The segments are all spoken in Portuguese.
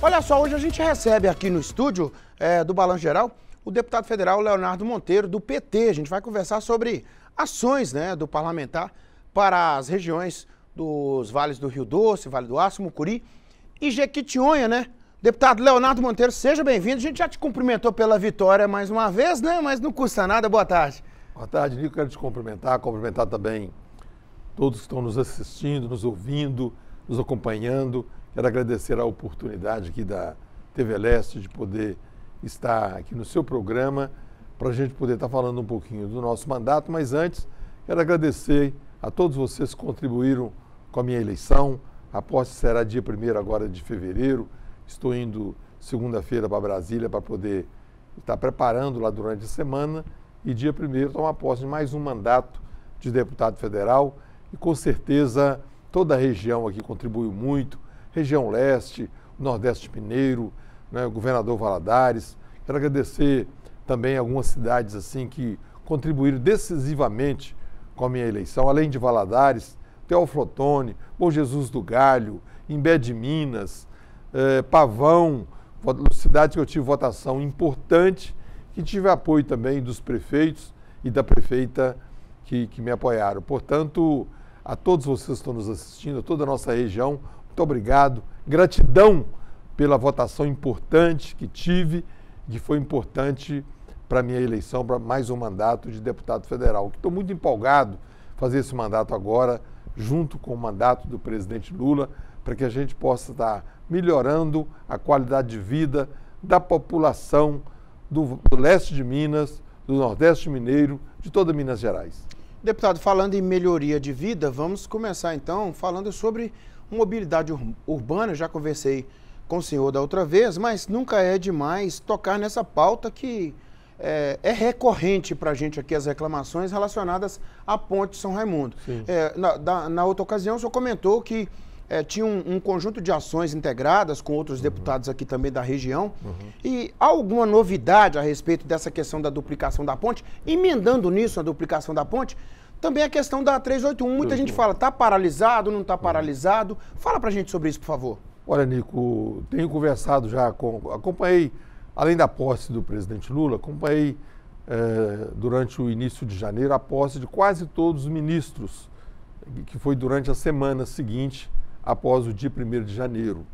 Olha só, hoje a gente recebe aqui no estúdio é, do Balanço Geral o deputado federal Leonardo Monteiro, do PT. A gente vai conversar sobre ações né, do parlamentar para as regiões dos vales do Rio Doce, Vale do Aço, Mucuri e Jequitinhonha, né? Deputado Leonardo Monteiro, seja bem-vindo. A gente já te cumprimentou pela vitória mais uma vez, né? Mas não custa nada. Boa tarde. Boa tarde, Nico. Quero te cumprimentar, cumprimentar também todos que estão nos assistindo, nos ouvindo, nos acompanhando. Quero agradecer a oportunidade aqui da TV Leste de poder estar aqui no seu programa para a gente poder estar tá falando um pouquinho do nosso mandato, mas antes quero agradecer a todos vocês que contribuíram com a minha eleição. A posse será dia 1 agora de fevereiro. Estou indo segunda-feira para Brasília para poder estar preparando lá durante a semana e dia 1 tomar posse de mais um mandato de deputado federal e com certeza toda a região aqui contribuiu muito região leste, Nordeste Mineiro, né, o governador Valadares. Quero agradecer também algumas cidades assim que contribuíram decisivamente com a minha eleição, além de Valadares, Teoflotone, Bom Jesus do Galho, Imbé de Minas, eh, Pavão, cidades que eu tive votação importante, que tive apoio também dos prefeitos e da prefeita que, que me apoiaram. Portanto, a todos vocês que estão nos assistindo, a toda a nossa região, muito obrigado. Gratidão pela votação importante que tive, que foi importante para minha eleição para mais um mandato de deputado federal. Estou muito empolgado fazer esse mandato agora, junto com o mandato do presidente Lula, para que a gente possa estar tá melhorando a qualidade de vida da população do, do leste de Minas, do Nordeste Mineiro, de toda Minas Gerais. Deputado, falando em melhoria de vida, vamos começar então falando sobre Mobilidade ur urbana, já conversei com o senhor da outra vez, mas nunca é demais tocar nessa pauta que é, é recorrente para a gente aqui as reclamações relacionadas à Ponte São Raimundo. É, na, da, na, outra ocasião, o senhor comentou que é, tinha um, um, conjunto de ações integradas com outros uhum. deputados aqui também da região. Uhum. E há alguma novidade a respeito dessa questão da duplicação da ponte? Emendando nisso, a duplicação da ponte, também a questão da 381, muita gente uhum. fala, está paralisado, não está uhum. paralisado. Fala para a gente sobre isso, por favor. Olha, Nico, tenho conversado já com. Acompanhei, além da posse do presidente Lula, acompanhei eh, durante o início de janeiro a posse de quase todos os ministros, que foi durante a semana seguinte, após o dia 1 de janeiro.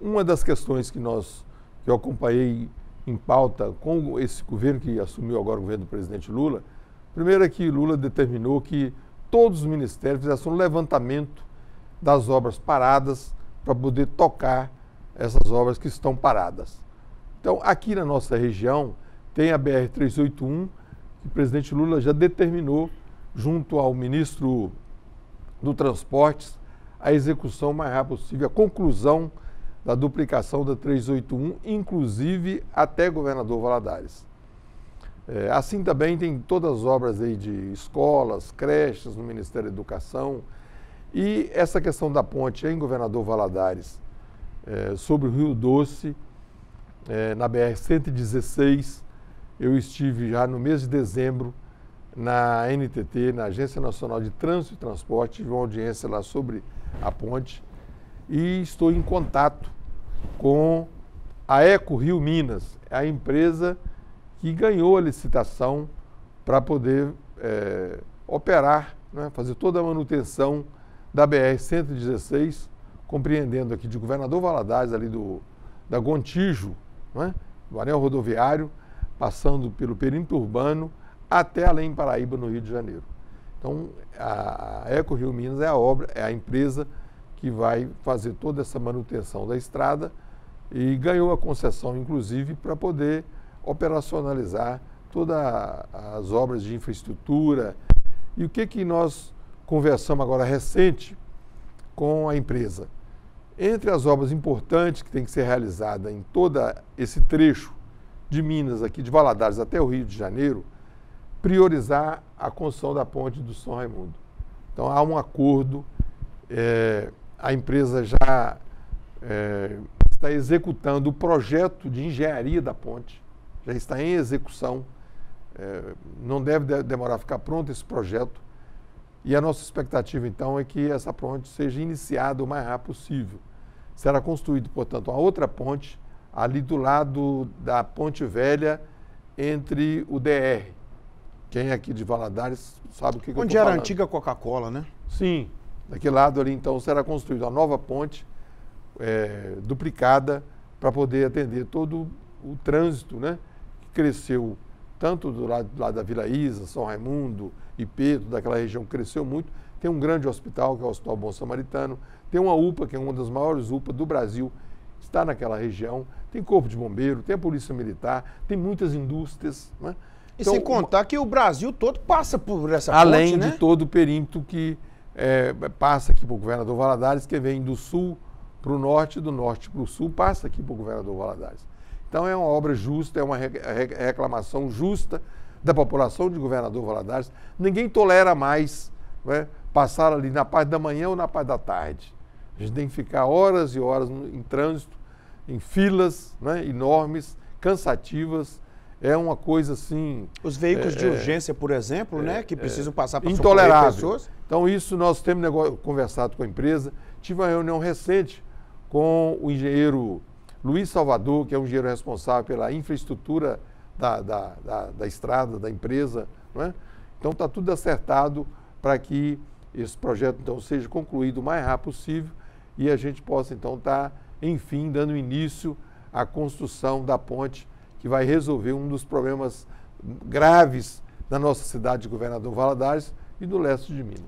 Uma das questões que nós que eu acompanhei em pauta com esse governo que assumiu agora o governo do presidente Lula Primeiro é que Lula determinou que todos os ministérios fizessem um levantamento das obras paradas para poder tocar essas obras que estão paradas. Então, aqui na nossa região, tem a BR-381, que o presidente Lula já determinou, junto ao ministro do Transportes, a execução mais rápida possível, a conclusão da duplicação da 381, inclusive até governador Valadares. É, assim também tem todas as obras aí de escolas, creches, no Ministério da Educação. E essa questão da ponte em Governador Valadares, é, sobre o Rio Doce, é, na BR-116, eu estive já no mês de dezembro na NTT, na Agência Nacional de Trânsito e Transporte, tive uma audiência lá sobre a ponte e estou em contato com a Eco Rio Minas, a empresa que ganhou a licitação para poder é, operar, né, fazer toda a manutenção da BR-116, compreendendo aqui de Governador Valadares, ali do, da Gontijo, né, do anel rodoviário, passando pelo perímetro urbano até além Paraíba, no Rio de Janeiro. Então, a Eco Rio Minas é a obra, é a empresa que vai fazer toda essa manutenção da estrada e ganhou a concessão, inclusive, para poder operacionalizar todas as obras de infraestrutura. E o que, que nós conversamos agora recente com a empresa? Entre as obras importantes que tem que ser realizada em todo esse trecho de Minas, aqui de Valadares até o Rio de Janeiro, priorizar a construção da ponte do São Raimundo. Então há um acordo, é, a empresa já é, está executando o projeto de engenharia da ponte já está em execução. É, não deve demorar a ficar pronto esse projeto. E a nossa expectativa, então, é que essa ponte seja iniciada o mais rápido possível. Será construído, portanto, uma outra ponte ali do lado da Ponte Velha entre o DR. Quem é aqui de Valadares sabe o que, Onde que eu era falando. a antiga Coca-Cola, né? Sim. Daquele lado ali, então, será construída uma nova ponte é, duplicada para poder atender todo o trânsito, né? cresceu tanto do lado, do lado da Vila Isa, São Raimundo, e Pedro daquela região cresceu muito. Tem um grande hospital, que é o Hospital Bom Samaritano. Tem uma UPA, que é uma das maiores UPA do Brasil, está naquela região. Tem corpo de bombeiro, tem a polícia militar, tem muitas indústrias. Né? E então, sem contar uma... que o Brasil todo passa por essa Além ponte, né? de todo o perímetro que é, passa aqui para o governador Valadares, que vem do sul para o norte, do norte para o sul, passa aqui para o governador Valadares. Então é uma obra justa, é uma é é reclamação justa da população de Governador Valadares. Ninguém tolera mais né, passar ali na parte da manhã ou na parte da tarde. A gente tem que ficar horas e horas em trânsito, em filas né, enormes, cansativas. É uma coisa assim. Os veículos é, de é, urgência, por exemplo, é, né, que precisam é, passar para intolerável. pessoas. Então isso nós temos conversado com a empresa. Tive uma reunião recente com o engenheiro Luiz Salvador, que é um engenheiro responsável pela infraestrutura da, da, da, da estrada, da empresa. É? Então está tudo acertado para que esse projeto então seja concluído o mais rápido possível e a gente possa então estar, tá, enfim, dando início à construção da ponte que vai resolver um dos problemas graves da nossa cidade de Governador Valadares e do leste de Minas.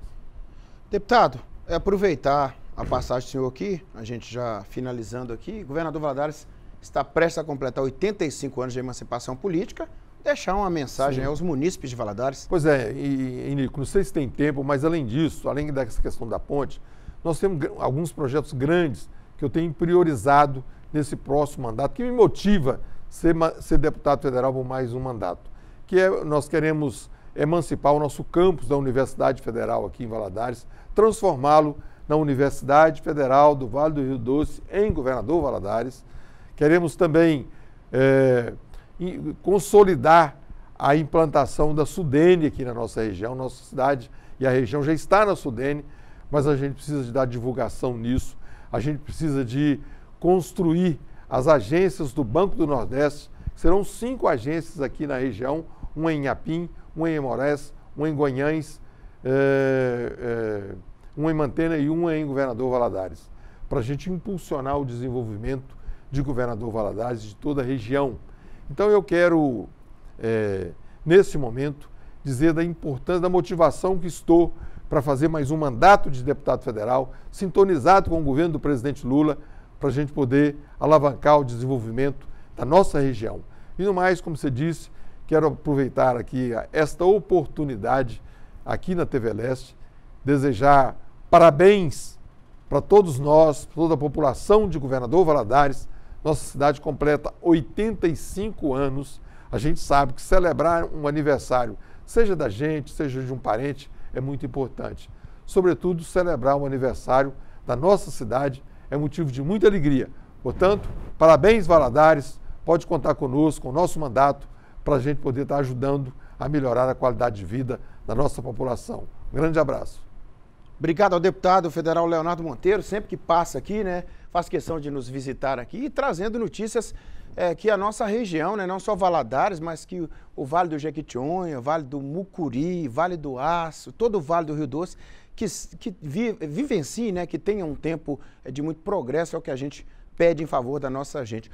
Deputado, é aproveitar a passagem do senhor aqui, a gente já finalizando aqui, o governador Valadares está prestes a completar 85 anos de emancipação política, deixar uma mensagem Sim. aos munícipes de Valadares. Pois é, e, e Nico, não sei se tem tempo, mas além disso, além dessa questão da ponte, nós temos alguns projetos grandes que eu tenho priorizado nesse próximo mandato, que me motiva ser, ser deputado federal por mais um mandato, que é, nós queremos emancipar o nosso campus da Universidade Federal aqui em Valadares, transformá-lo na Universidade Federal do Vale do Rio Doce, em Governador Valadares. Queremos também é, consolidar a implantação da Sudene aqui na nossa região. Nossa cidade e a região já está na Sudene, mas a gente precisa de dar divulgação nisso. A gente precisa de construir as agências do Banco do Nordeste. Serão cinco agências aqui na região, uma em Inhapim, uma em Emorés, uma em Guanhães, é, eh, é, eh, uma em Mantena e uma em Governador Valadares, para a gente impulsionar o desenvolvimento de Governador Valadares e de toda a região. Então eu quero, é, nesse momento, dizer da importância, da motivação que estou para fazer mais um mandato de deputado federal, sintonizado com o governo do presidente Lula, para a gente poder alavancar o desenvolvimento da nossa região. E no mais, como você disse, quero aproveitar aqui esta oportunidade aqui na TV Leste desejar parabéns para todos nós, toda a população de Governador Valadares. Nossa cidade completa 85 anos. A gente sabe que celebrar um aniversário, seja da gente, seja de um parente, é muito importante. Sobretudo, celebrar um aniversário da nossa cidade é motivo de muita alegria. Portanto, parabéns, Valadares. Pode contar conosco, com o nosso mandato, para a gente poder estar tá ajudando a melhorar a qualidade de vida da nossa população. Um grande abraço. Obrigado ao deputado federal Leonardo Monteiro, sempre que passa aqui, né? Faz questão de nos visitar aqui e trazendo notícias é, que a nossa região, né, não só Valadares, mas que o, Vale do Jequitinhonha, Vale do Mucuri, Vale do Aço, todo o Vale do Rio Doce, que, que vi, vivencie, né, que tenha um tempo é, de muito progresso, é o que a gente pede em favor da nossa gente.